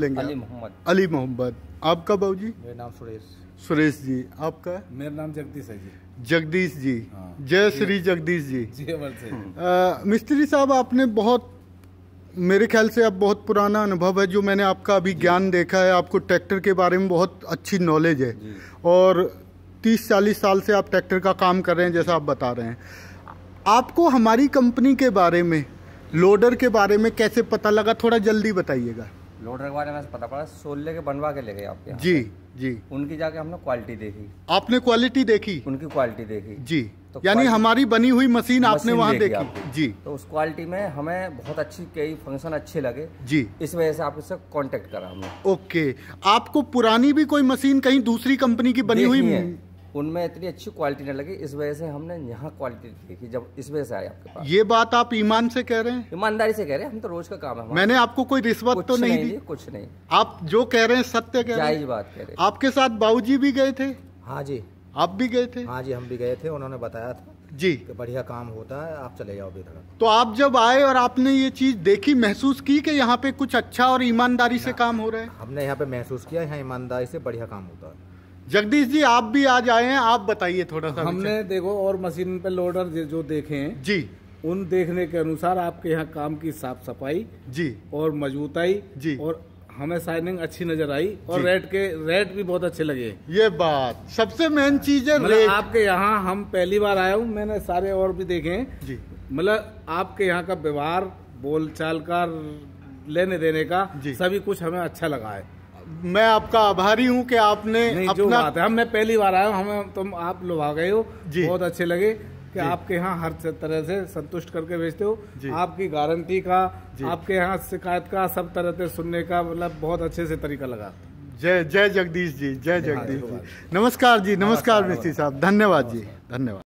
लेंगे अली मोहम्मद अली मोहम्मद आपका बाबू जी मेरा नाम सुरेश सुरेश जी आपका मेरा नाम जगदीश है जी जगदीश जी हाँ। जय श्री जगदीश जी मिस्त्री साहब आपने बहुत मेरे ख्याल से अब बहुत पुराना अनुभव है जो मैंने आपका अभी ज्ञान देखा है आपको ट्रैक्टर के बारे में बहुत अच्छी नॉलेज है और 30-40 साल से आप ट्रैक्टर का काम कर रहे हैं जैसा आप बता रहे हैं आपको हमारी कंपनी के बारे में लोडर के बारे में कैसे पता लगा थोड़ा जल्दी बताइएगा लोड रखवाने में पता पड़ा सोल्ले के बनवा के ले गए आपके जी जी उनकी जाके हमने क्वालिटी देखी आपने क्वालिटी देखी उनकी क्वालिटी देखी जी तो यानी हमारी बनी हुई मशीन आपने वहाँ देखी जी तो उस क्वालिटी में हमें बहुत अच्छी कई फंक्शन अच्छे लगे जी इस वजह से आपसे कांटेक्ट करा हमने ओके आपको पुरानी भी कोई मशीन कहीं दूसरी कंपनी की बनी हुई उनमें इतनी अच्छी क्वालिटी नहीं लगी इस वजह से हमने यहाँ क्वालिटी देखी जब इस वजह से आए आपके पास ये बात आप ईमान से कह रहे हैं ईमानदारी से कह रहे हैं हम तो रोज का काम है मैंने आपको कोई रिश्वत तो नहीं, नहीं दी कुछ नहीं आप जो कह रहे हैं सत्य कह रहे हैं बात कह रहे हैं आपके साथ बाबू भी गए थे हाँ जी आप भी गए थे हाँ जी हम भी गए थे उन्होंने बताया था जी तो बढ़िया काम होता है आप चले जाओ बेधड़क तो आप जब आए और आपने ये चीज देखी महसूस की कि यहाँ पे कुछ अच्छा और ईमानदारी से हाँ। काम हो रहा है हमने यहाँ पे महसूस किया यहाँ ईमानदारी से बढ़िया काम होता है जगदीश जी आप भी आज आए हैं आप बताइए थोड़ा सा हमने देखो और मशीन पे लोडर जो देखे हैं जी उन देखने के अनुसार आपके यहाँ काम की साफ सफाई जी और मजबूताई जी और हमें साइनिंग अच्छी नजर आई और रेट के रेट भी बहुत अच्छे लगे ये बात सबसे मेन चीज है मतलब आपके यहाँ हम पहली बार आया हूँ मैंने सारे और भी देखे जी मतलब आपके यहाँ का व्यवहार बोल का लेने देने का सभी कुछ हमें अच्छा लगा है मैं आपका आभारी हूँ कि आपने नहीं, अपना... जो बात है हम मैं पहली बार आया हूँ हमें तुम आप लोग आ गए हो जी बहुत अच्छे लगे कि आपके यहाँ हर तरह से संतुष्ट करके भेजते हो आपकी गारंटी का आपके यहाँ शिकायत का सब तरह से सुनने का मतलब बहुत अच्छे से तरीका लगा जय जय जगदीश जी जय जगदीश जी नमस्कार जी नमस्कार मिस्त्री साहब धन्यवाद जी धन्यवाद